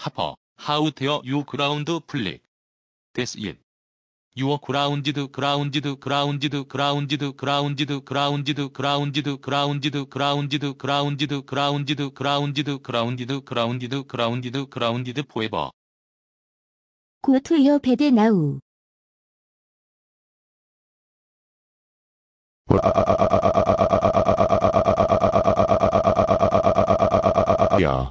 하퍼, 하우테어 유 그라운드 플릭. 데스 1. 유어 그라운지드 그라운지드 그라운지드 그라운지드 그라운지드 그라운지드 그라운지드 그라운지드 그라운지드 그라운지드 그라운지드 그라운지드 그라운디드 그라운디드 그라운디드 그라운디드 포에버 고투 요 베드 나우 야